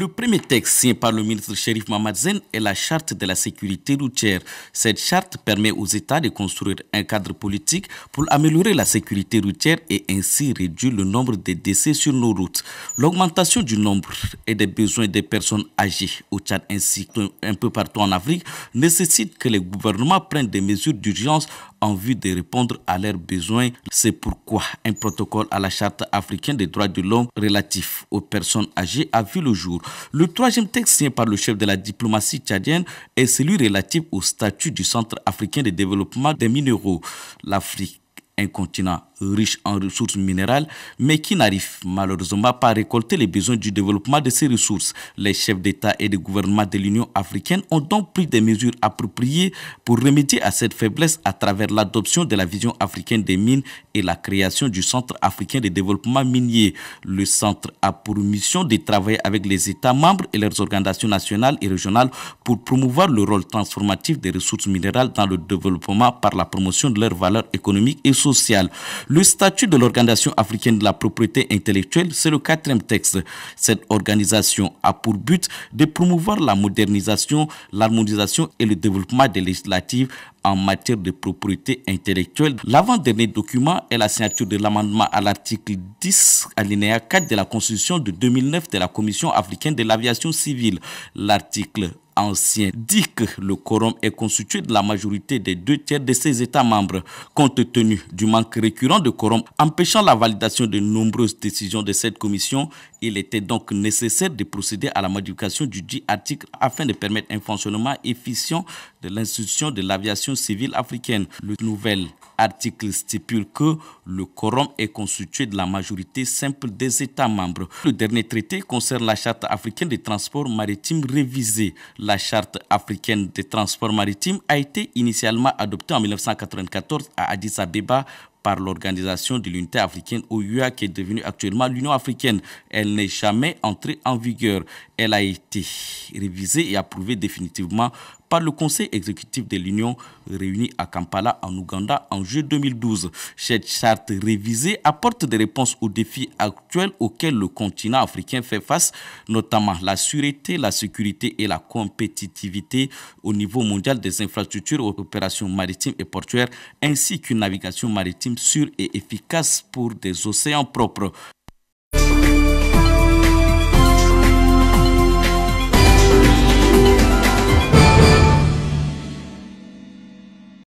Le premier texte signé par le ministre Sherif Mamadzen est la charte de la sécurité routière. Cette charte permet aux États de construire un cadre politique pour améliorer la sécurité routière et ainsi réduire le nombre de décès sur nos routes. L'augmentation du nombre et des besoins des personnes âgées au Tchad ainsi qu'un peu partout en Afrique nécessite que les gouvernements prennent des mesures d'urgence en vue de répondre à leurs besoins. C'est pourquoi un protocole à la Charte africaine des droits de l'homme relatif aux personnes âgées a vu le jour. Le troisième texte signé par le chef de la diplomatie tchadienne est celui relatif au statut du Centre africain de développement des minéraux. L'Afrique un continent riche en ressources minérales, mais qui n'arrive malheureusement pas à récolter les besoins du développement de ces ressources. Les chefs d'État et de gouvernement de l'Union africaine ont donc pris des mesures appropriées pour remédier à cette faiblesse à travers l'adoption de la vision africaine des mines et la création du Centre africain de développement minier. Le centre a pour mission de travailler avec les États membres et leurs organisations nationales et régionales pour promouvoir le rôle transformatif des ressources minérales dans le développement par la promotion de leurs valeurs économiques et sociales le statut de l'Organisation africaine de la propriété intellectuelle, c'est le quatrième texte. Cette organisation a pour but de promouvoir la modernisation, l'harmonisation et le développement des législatives en matière de propriété intellectuelle. L'avant-dernier document est la signature de l'amendement à l'article 10 alinéa 4 de la Constitution de 2009 de la Commission africaine de l'aviation civile. L'article ancien dit que le quorum est constitué de la majorité des deux tiers de ses États membres, compte tenu du manque récurrent de quorum empêchant la validation de nombreuses décisions de cette commission. Il était donc nécessaire de procéder à la modification du dit article afin de permettre un fonctionnement efficient de l'institution de l'aviation civile africaine. Le nouvel article stipule que le quorum est constitué de la majorité simple des États membres. Le dernier traité concerne la Charte africaine des transports maritimes révisée la charte africaine des transports maritimes a été initialement adoptée en 1994 à Addis Abeba par l'Organisation de l'Unité africaine OUA qui est devenue actuellement l'Union africaine. Elle n'est jamais entrée en vigueur. Elle a été révisée et approuvée définitivement par le Conseil exécutif de l'Union réuni à Kampala en Ouganda en juin 2012. Cette charte révisée apporte des réponses aux défis actuels auxquels le continent africain fait face, notamment la sûreté, la sécurité et la compétitivité au niveau mondial des infrastructures, opérations maritimes et portuaires, ainsi qu'une navigation maritime sûre et efficace pour des océans propres.